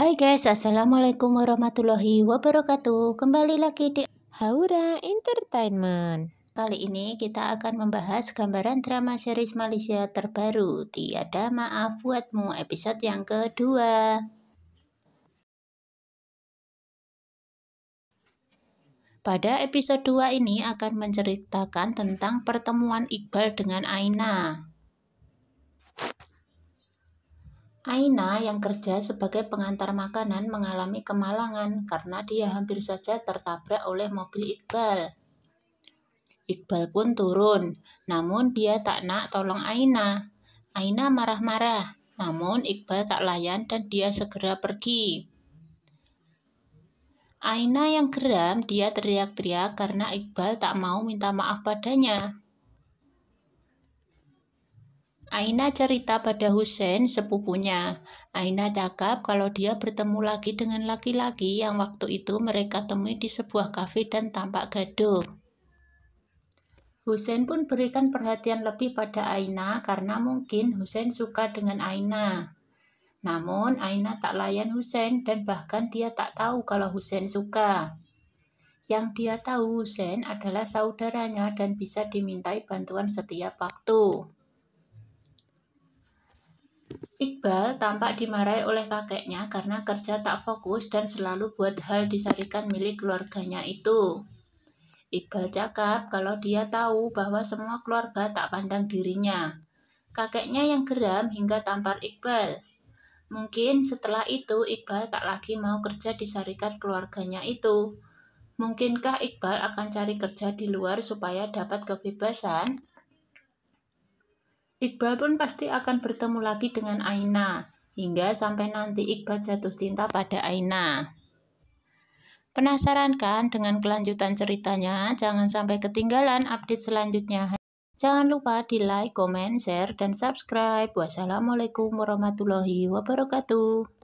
Hai guys, Assalamualaikum warahmatullahi wabarakatuh Kembali lagi di Haura Entertainment Kali ini kita akan membahas gambaran drama series Malaysia terbaru Tiada Maaf Buatmu episode yang kedua Pada episode 2 ini akan menceritakan tentang pertemuan Iqbal dengan Aina Aina yang kerja sebagai pengantar makanan mengalami kemalangan karena dia hampir saja tertabrak oleh mobil Iqbal. Iqbal pun turun, namun dia tak nak tolong Aina. Aina marah-marah, namun Iqbal tak layan dan dia segera pergi. Aina yang geram, dia teriak-teriak karena Iqbal tak mau minta maaf padanya. Aina cerita pada Husain sepupunya. Aina cakap kalau dia bertemu lagi dengan laki-laki yang waktu itu mereka temui di sebuah kafe dan tampak gaduh. Husain pun berikan perhatian lebih pada Aina karena mungkin Husain suka dengan Aina. Namun Aina tak layan Husain dan bahkan dia tak tahu kalau Husain suka. Yang dia tahu Husain adalah saudaranya dan bisa dimintai bantuan setiap waktu. Iqbal tampak dimarahi oleh kakeknya karena kerja tak fokus dan selalu buat hal disarikan milik keluarganya itu. Iqbal cakap kalau dia tahu bahwa semua keluarga tak pandang dirinya. Kakeknya yang geram hingga tampar Iqbal. Mungkin setelah itu Iqbal tak lagi mau kerja di syarikat keluarganya itu. Mungkinkah Iqbal akan cari kerja di luar supaya dapat kebebasan? Iqbal pun pasti akan bertemu lagi dengan Aina, hingga sampai nanti Iqbal jatuh cinta pada Aina. Penasaran kan dengan kelanjutan ceritanya? Jangan sampai ketinggalan update selanjutnya. Jangan lupa di like, comment, share, dan subscribe. Wassalamualaikum warahmatullahi wabarakatuh.